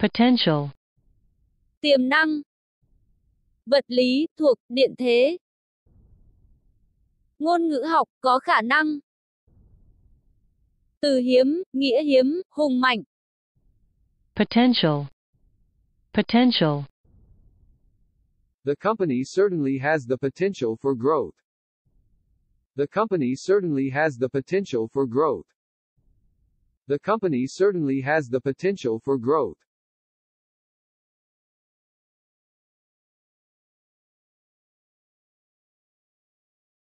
Potential Tiềm năng Vật lý thuộc điện thế Ngôn ngữ học có khả năng Từ hiếm, nghĩa hiếm, hùng mạnh Potential Potential The company certainly has the potential for growth. The company certainly has the potential for growth. The company certainly has the potential for growth.